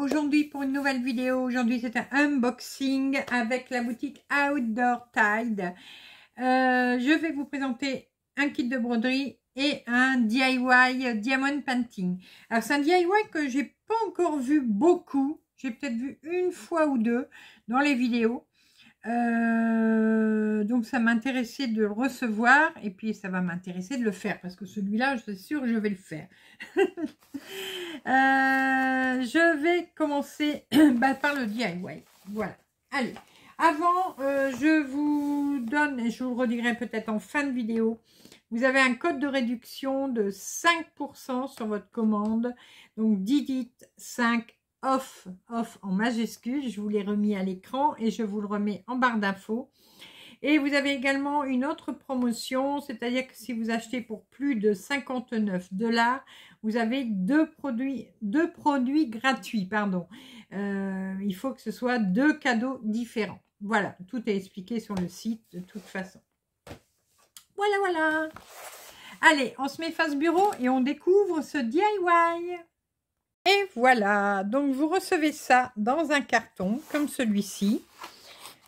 aujourd'hui pour une nouvelle vidéo. Aujourd'hui, c'est un unboxing avec la boutique Outdoor Tide. Euh, je vais vous présenter un kit de broderie et un DIY Diamond Painting. Alors, c'est un DIY que j'ai pas encore vu beaucoup. J'ai peut-être vu une fois ou deux dans les vidéos. Euh, donc ça m'intéressait de le recevoir et puis ça va m'intéresser de le faire parce que celui-là, je suis sûre, je vais le faire. Euh, je vais commencer bah, par le DIY. Voilà. Allez. Avant, euh, je vous donne, je vous le redirai peut-être en fin de vidéo, vous avez un code de réduction de 5% sur votre commande. Donc, Didit 5 off, off en majuscule. Je vous l'ai remis à l'écran et je vous le remets en barre d'infos. Et vous avez également une autre promotion, c'est-à-dire que si vous achetez pour plus de 59 dollars, vous avez deux produits, deux produits gratuits. Pardon. Euh, il faut que ce soit deux cadeaux différents. Voilà, tout est expliqué sur le site de toute façon. Voilà, voilà. Allez, on se met face bureau et on découvre ce DIY. Et voilà, donc vous recevez ça dans un carton comme celui-ci.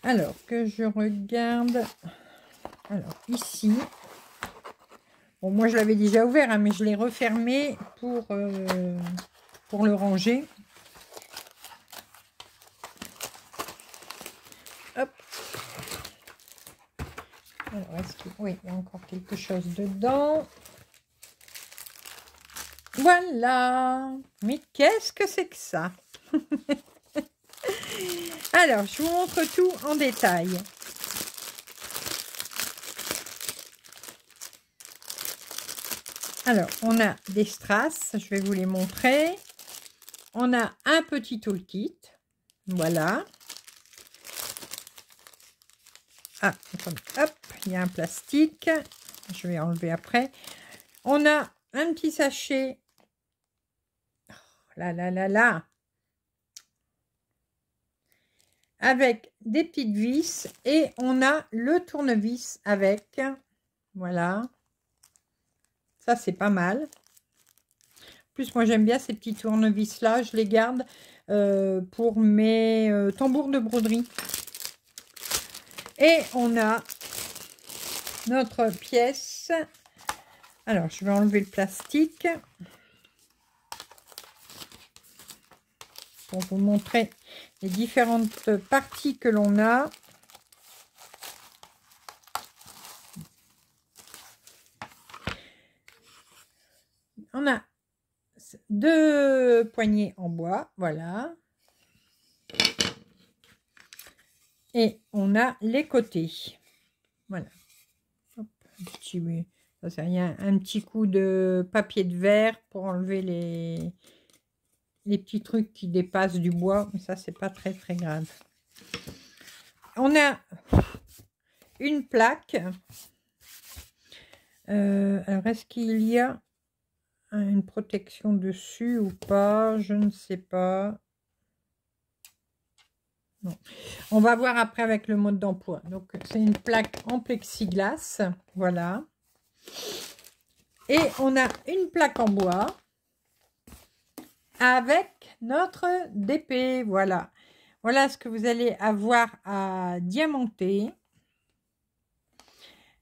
Alors que je regarde, alors ici, bon moi je l'avais déjà ouvert, hein, mais je l'ai refermé pour, euh, pour le ranger. Hop. Alors, est-ce que... Oui, y a encore quelque chose dedans. Voilà. Mais qu'est-ce que c'est que ça Alors, je vous montre tout en détail. Alors, on a des strass, je vais vous les montrer. On a un petit toolkit, voilà. Ah, hop, il y a un plastique, je vais enlever après. On a un petit sachet la là là là avec des petites vis et on a le tournevis avec voilà ça c'est pas mal plus moi j'aime bien ces petits tournevis là je les garde euh, pour mes euh, tambours de broderie et on a notre pièce alors je vais enlever le plastique pour vous montrer les différentes euh, parties que l'on a. On a deux poignées en bois, voilà. Et on a les côtés. Voilà. Hop, ça petit, un petit coup de papier de verre pour enlever les, les petits trucs qui dépassent du bois, mais ça, c'est pas très, très grave. On a une plaque. Euh, alors, est-ce qu'il y a une protection dessus ou pas Je ne sais pas. On va voir après avec le mode d'emploi. Donc, c'est une plaque en plexiglas. Voilà. Et on a une plaque en bois avec notre DP. Voilà. Voilà ce que vous allez avoir à diamanter.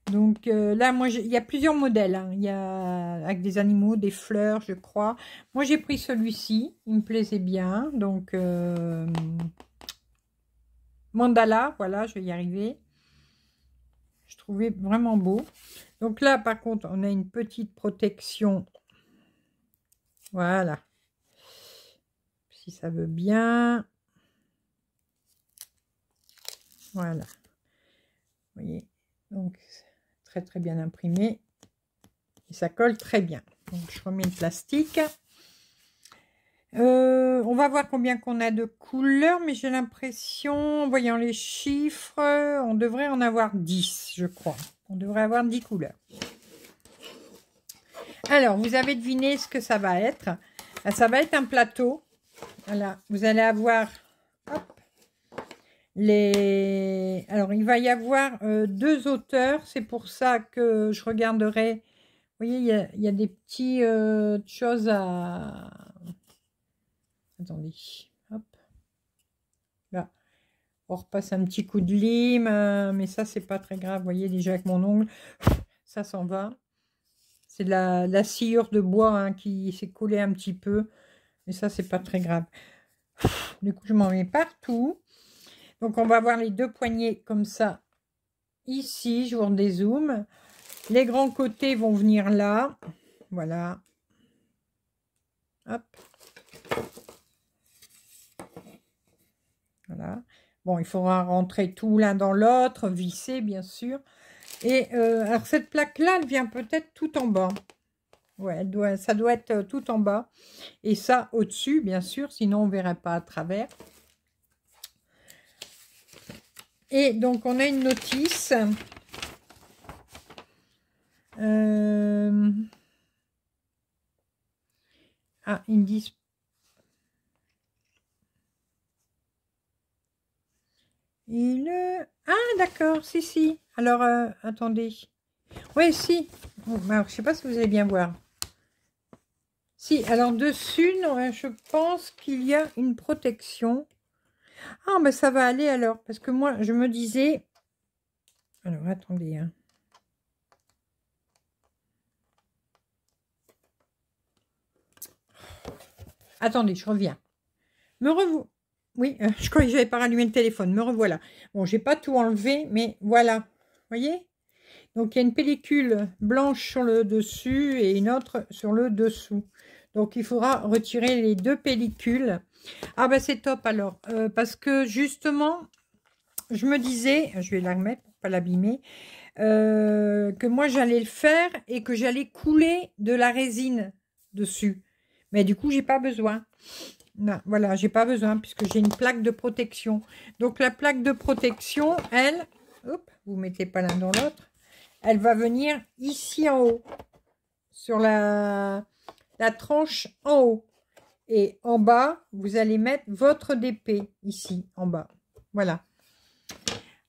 Donc euh, là, moi, il y a plusieurs modèles. Hein. Il y a avec des animaux, des fleurs, je crois. Moi, j'ai pris celui-ci. Il me plaisait bien. Donc, euh, mandala, voilà, je vais y arriver. Je trouvais vraiment beau. Donc là, par contre, on a une petite protection. Voilà ça veut bien. Voilà. Vous voyez, donc très très bien imprimé. Et ça colle très bien. Donc je remets le plastique. Euh, on va voir combien qu'on a de couleurs, mais j'ai l'impression, en voyant les chiffres, on devrait en avoir 10, je crois. On devrait avoir 10 couleurs. Alors, vous avez deviné ce que ça va être. Ça va être un plateau voilà, vous allez avoir... les... Alors, il va y avoir euh, deux auteurs. C'est pour ça que je regarderai... Vous voyez, il y a, des petites euh, choses à... Attendez. Hop. Là. On repasse un petit coup de lime. Euh, mais ça, c'est pas très grave. Vous voyez, déjà avec mon ongle, ça s'en va. C'est la, sciure de bois hein, qui s'est collée un petit peu. Mais ça, c'est pas très grave. Du coup, je m'en mets partout. Donc, on va voir les deux poignées comme ça. Ici, je vous dézoome. Les grands côtés vont venir là. Voilà. Hop. Voilà. Bon, il faudra rentrer tout l'un dans l'autre, visser, bien sûr. Et euh, alors, cette plaque-là, elle vient peut-être tout en bas. Ouais, ça doit être euh, tout en bas. Et ça au-dessus, bien sûr, sinon on ne verrait pas à travers. Et donc, on a une notice. Euh, ah, ils me disent... Il... Ah, d'accord, si, si. Alors, euh, attendez. Oui, si. je ne sais pas si vous allez bien voir. Si, alors dessus, non, je pense qu'il y a une protection. Ah, mais ça va aller alors, parce que moi, je me disais... Alors, attendez. Hein. Attendez, je reviens. Me revois. Oui, euh, je croyais que j'avais pas rallumé le téléphone. Me revoilà. Bon, j'ai pas tout enlevé, mais voilà. Vous voyez donc, il y a une pellicule blanche sur le dessus et une autre sur le dessous. Donc, il faudra retirer les deux pellicules. Ah ben, c'est top alors, euh, parce que justement, je me disais, je vais la remettre pour pas l'abîmer, euh, que moi j'allais le faire et que j'allais couler de la résine dessus. Mais du coup, j'ai pas besoin. Non, voilà, j'ai pas besoin puisque j'ai une plaque de protection. Donc la plaque de protection, elle, vous vous mettez pas l'un dans l'autre, elle va venir ici en haut, sur la, la tranche en haut. Et en bas, vous allez mettre votre DP, ici, en bas. Voilà.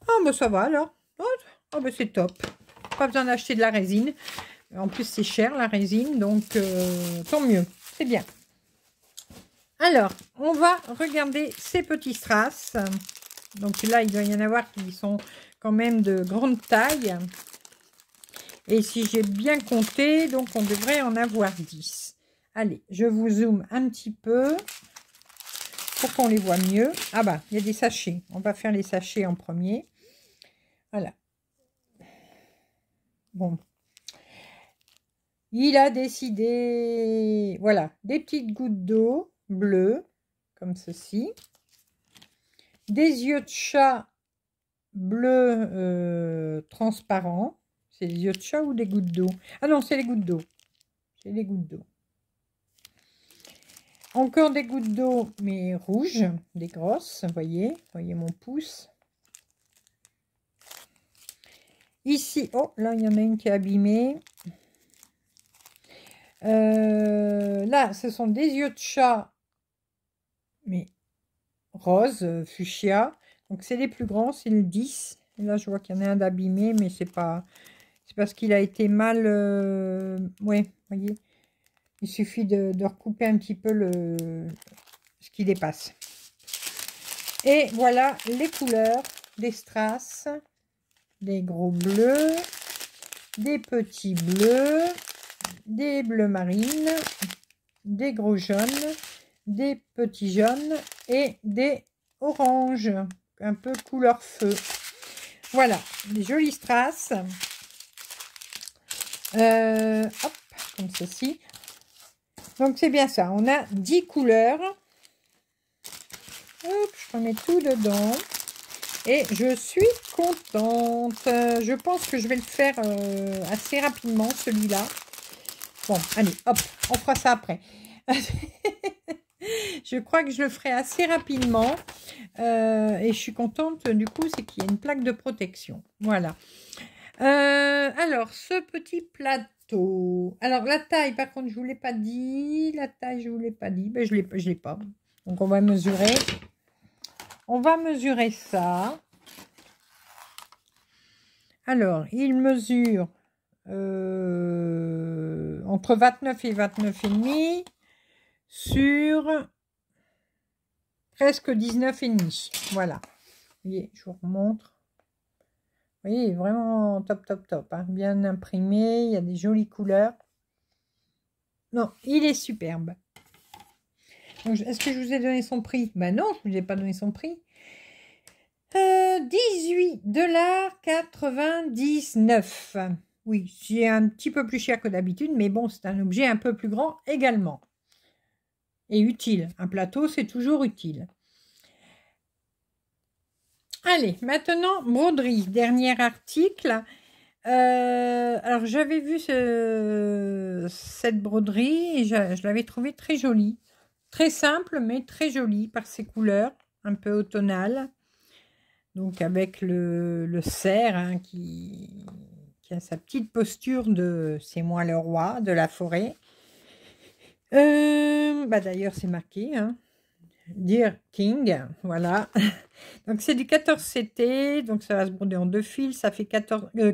Ah, ben ça va, alors. Ah, ben c'est top. Pas besoin d'acheter de la résine. En plus, c'est cher, la résine, donc euh, tant mieux. C'est bien. Alors, on va regarder ces petits strass. Donc là, il doit y en avoir qui sont quand même de grande taille. Et si j'ai bien compté, donc on devrait en avoir 10. Allez, je vous zoome un petit peu pour qu'on les voit mieux. Ah bah, il y a des sachets. On va faire les sachets en premier. Voilà. Bon. Il a décidé, voilà, des petites gouttes d'eau bleues, comme ceci. Des yeux de chat bleus euh, transparents des yeux de chat ou des gouttes d'eau Ah non, c'est les gouttes d'eau. C'est les gouttes d'eau. Encore des gouttes d'eau, mais rouges, des grosses, voyez, voyez mon pouce. Ici, oh, là, il y en a une qui est abîmée. Euh, là, ce sont des yeux de chat, mais rose, euh, fuchsia. Donc, c'est les plus grands, c'est le 10. là, je vois qu'il y en a un d'abîmé, mais c'est pas... C'est parce qu'il a été mal... Euh, ouais, voyez. Il suffit de, recouper un petit peu le, ce qui dépasse. Et voilà les couleurs des strass, des gros bleus, des petits bleus, des bleus marines, des gros jaunes, des petits jaunes et des oranges, un peu couleur feu. Voilà, les jolies strass. Euh, hop, comme ceci. Donc, c'est bien ça. On a 10 couleurs. Hop, je remets tout dedans. Et je suis contente. Je pense que je vais le faire euh, assez rapidement, celui-là. Bon, allez, hop, on fera ça après. je crois que je le ferai assez rapidement. Euh, et je suis contente, du coup, c'est qu'il y a une plaque de protection. Voilà. Euh, alors, ce petit plateau. Alors, la taille, par contre, je ne vous l'ai pas dit. La taille, je ne vous l'ai pas dit. Ben, je ne l'ai pas. Donc, on va mesurer. On va mesurer ça. Alors, il mesure euh, entre 29 et 29,5 sur presque 19,5. Voilà. voyez, je vous remontre. Oui, vraiment top, top, top. Hein. Bien imprimé, il y a des jolies couleurs. Non, il est superbe. Est-ce que je vous ai donné son prix Ben non, je ne vous ai pas donné son prix. 18,99$. Euh, oui, c'est un petit peu plus cher que d'habitude, mais bon, c'est un objet un peu plus grand également. Et utile. Un plateau, c'est toujours utile. Allez, maintenant, broderie, dernier article. Euh, alors, j'avais vu cette broderie et je, l'avais trouvée très jolie. Très simple, mais très jolie par ses couleurs, un peu automnales. Donc, avec le, cerf hein, qui, a sa petite posture de « c'est moi le roi » de la forêt. Euh, bah, d'ailleurs, c'est marqué, hein. Dear King, voilà. Donc c'est du 14 CT, donc ça va se broder en deux fils, ça fait 40 euh,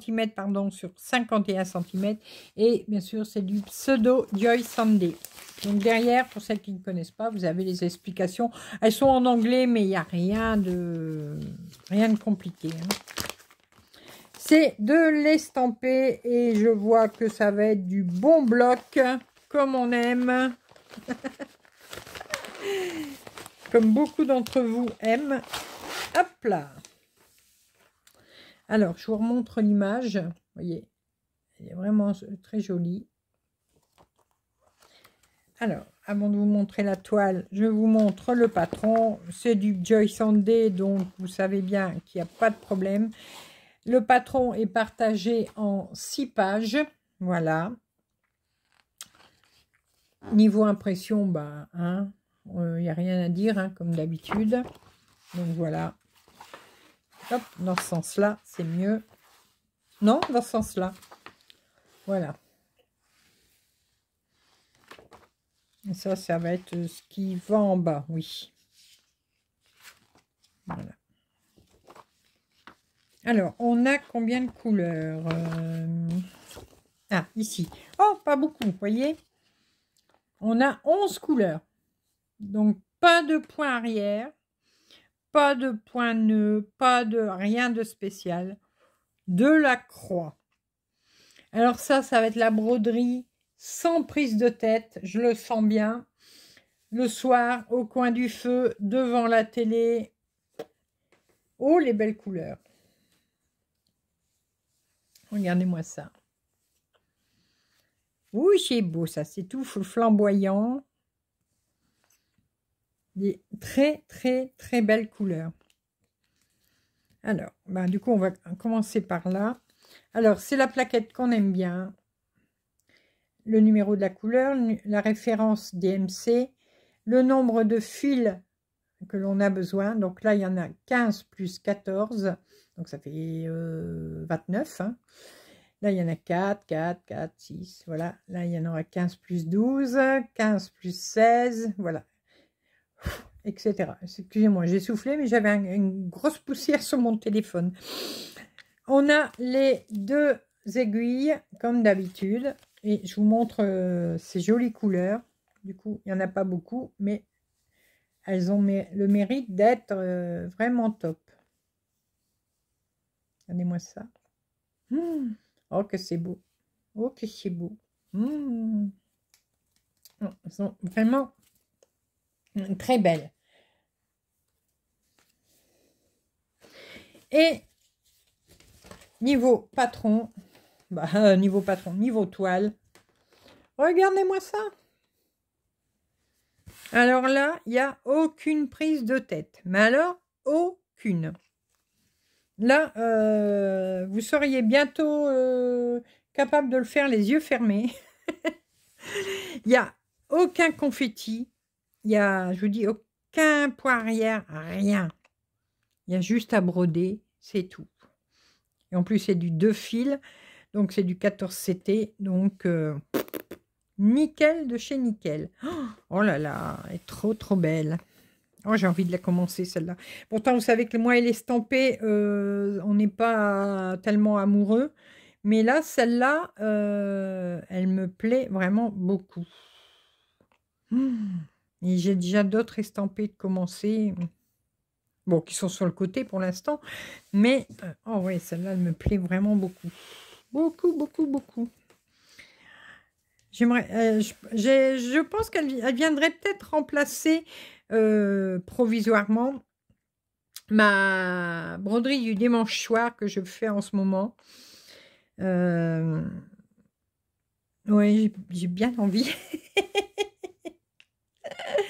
cm pardon, sur 51 cm. Et bien sûr, c'est du pseudo Joy Sunday. Donc derrière, pour celles qui ne connaissent pas, vous avez les explications. Elles sont en anglais, mais il n'y a rien de, rien de compliqué. Hein. C'est de l'estamper et je vois que ça va être du bon bloc, comme on aime. Comme beaucoup d'entre vous aiment. Hop là Alors, je vous remontre l'image. Vous voyez, elle est vraiment très jolie. Alors, avant de vous montrer la toile, je vous montre le patron. C'est du Joy Sunday, donc vous savez bien qu'il n'y a pas de problème. Le patron est partagé en six pages. Voilà. Niveau impression, ben, hein, il euh, n'y a rien à dire, hein, comme d'habitude. Donc voilà. dans ce sens-là, c'est mieux. Non, dans ce sens-là. Voilà. Et ça, ça va être ce qui va en bas, oui. Voilà. Alors, on a combien de couleurs euh, Ah, ici. Oh, pas beaucoup, voyez On a 11 couleurs. Donc, pas de point arrière, pas de point nœud, pas de rien de spécial. De la croix. Alors ça, ça va être la broderie sans prise de tête, je le sens bien. Le soir, au coin du feu, devant la télé. Oh, les belles couleurs. Regardez-moi ça. Oui, c'est beau ça, c'est tout flamboyant des très très très belles couleurs. Alors, ben, du coup, on va commencer par là. Alors, c'est la plaquette qu'on aime bien. Le numéro de la couleur, la référence DMC, le nombre de fils que l'on a besoin. Donc là, il y en a 15 plus 14, donc ça fait 29. Euh, hein. Là, il y en a 4, 4, 4, 6, voilà. Là, il y en aura 15 plus 12, 15 plus 16, voilà etc. Excusez-moi, j'ai soufflé, mais j'avais une grosse poussière sur mon téléphone. On a les deux aiguilles, comme d'habitude. Et je vous montre euh, ces jolies couleurs. Du coup, il n'y en a pas beaucoup, mais elles ont le mérite d'être euh, vraiment top. Regardez-moi ça. Mmh. Oh, que c'est beau. Oh, que c'est beau. Mmh. Oh, elles sont vraiment Mm, très belle. Et niveau patron, bah, euh, niveau patron, niveau toile, regardez-moi ça. Alors là, il n'y a aucune prise de tête. Mais alors, aucune. Là, euh, vous seriez bientôt euh, capable de le faire les yeux fermés. Il n'y a aucun confetti, il y a, je vous dis, aucun point arrière, rien. Il y a juste à broder, c'est tout. Et en plus, c'est du deux fils, donc c'est du 14CT, donc euh, nickel de chez nickel. Oh, oh là là, elle est trop trop belle. Oh, j'ai envie de la commencer celle-là. Pourtant, vous savez que moi elle est euh, on n'est pas tellement amoureux. Mais là, celle-là, euh, elle me plaît vraiment beaucoup. Mmh. J'ai déjà d'autres estampées de commencer, bon, qui sont sur le côté pour l'instant. Mais, euh, oh ouais, celle-là, elle me plaît vraiment beaucoup. Beaucoup, beaucoup, beaucoup. J'aimerais, euh, je, pense qu'elle viendrait peut-être remplacer euh, provisoirement ma broderie du dimanche soir que je fais en ce moment. oui, j'ai bien envie.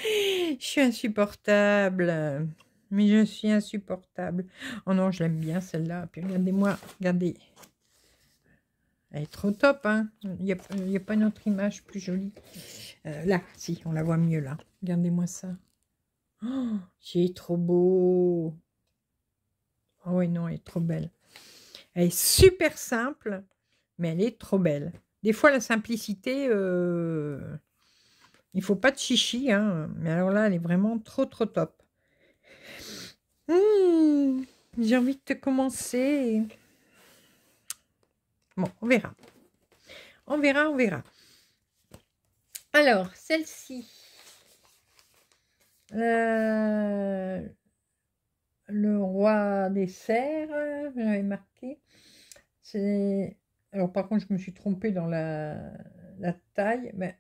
je suis insupportable. Mais je suis insupportable. Oh non, je l'aime bien celle-là. regardez-moi, regardez. Elle est trop top, hein. Il n'y a, pas une autre image plus jolie. Euh, là, si, on la voit mieux là. Regardez-moi ça. Oh, c'est trop beau. Oh ah oui, non, elle est trop belle. Elle est super simple, mais elle est trop belle. Des fois, la simplicité, euh, il faut pas de chichi, hein. Mais alors là, elle est vraiment trop, trop top. Hmm, j'ai envie de te commencer. Bon, on verra. On verra, on verra. Alors, celle-ci. Euh, le roi des cerfs, j'avais marqué. C'est... Alors, par contre, je me suis trompée dans la, la taille. Mais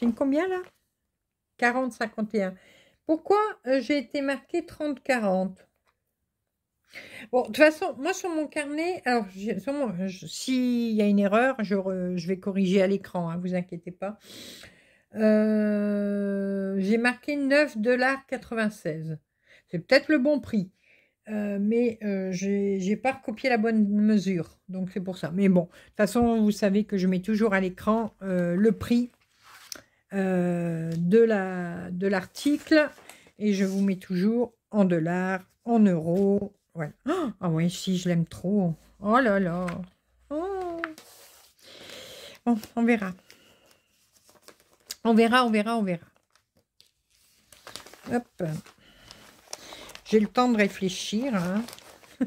j'ai combien là 40, 51. Pourquoi euh, j'ai été marqué 30, 40 Bon, de toute façon, moi sur mon carnet, alors s'il y a une erreur, je, vais corriger à l'écran, hein, vous inquiétez pas. Euh, j'ai marqué 9,96$. C'est peut-être le bon prix, euh, mais j'ai pas recopié la bonne mesure, donc c'est pour ça. Mais bon, de toute façon, vous savez que je mets toujours à l'écran le prix euh, de l'article. La, de et je vous mets toujours en dollars, en euros. Voilà. Oh, ah oui, si, je l'aime trop. Oh là là. Oh. on verra. On verra, on verra, on verra. Hop. J'ai le temps de réfléchir. Hein.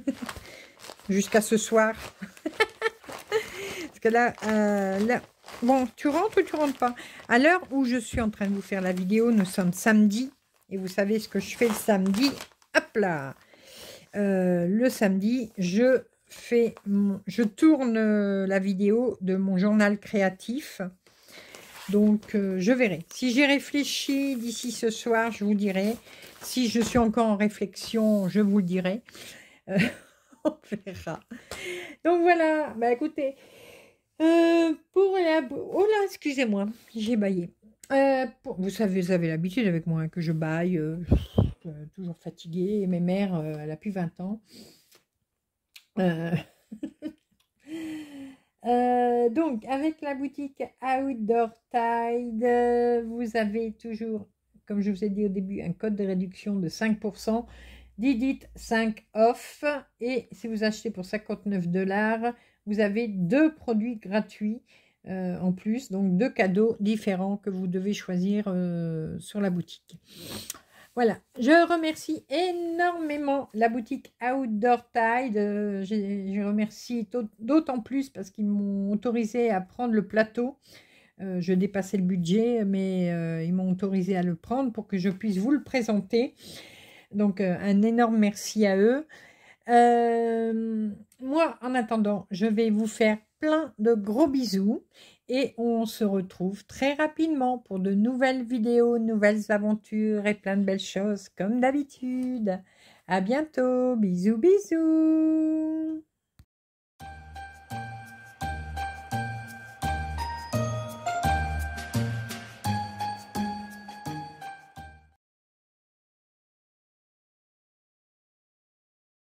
Jusqu'à ce soir. Parce que là, euh, là Bon, tu rentres ou tu rentres pas À l'heure où je suis en train de vous faire la vidéo, nous sommes samedi. Et vous savez ce que je fais le samedi. Hop là euh, Le samedi, je fais, je tourne euh, la vidéo de mon journal créatif. Donc, euh, je verrai. Si j'ai réfléchi d'ici ce soir, je vous dirai. Si je suis encore en réflexion, je vous le dirai. on verra. Donc voilà, bah écoutez, euh, pour la... Oh là, excusez-moi, j'ai baillé. Euh, vous savez, vous avez l'habitude avec moi que je baille, euh, toujours fatiguée. mes mères, elle a plus 20 ans. donc, avec la boutique Outdoor Tide, vous avez toujours, comme je vous ai dit au début, un code de réduction de 5%. Didit 5 off. Et si vous achetez pour 59 dollars, vous avez deux produits gratuits euh, en plus, donc deux cadeaux différents que vous devez choisir euh, sur la boutique. Voilà, je remercie énormément la boutique Outdoor Tide. Euh, je remercie d'autant plus parce qu'ils m'ont autorisé à prendre le plateau. je dépassais le budget, mais ils m'ont autorisé à le prendre pour que je puisse vous le présenter. Donc, un énorme merci à eux moi, en attendant, je vais vous faire plein de gros bisous et on se retrouve très rapidement pour de nouvelles vidéos, nouvelles aventures et plein de belles choses comme d'habitude. À bientôt, bisous bisous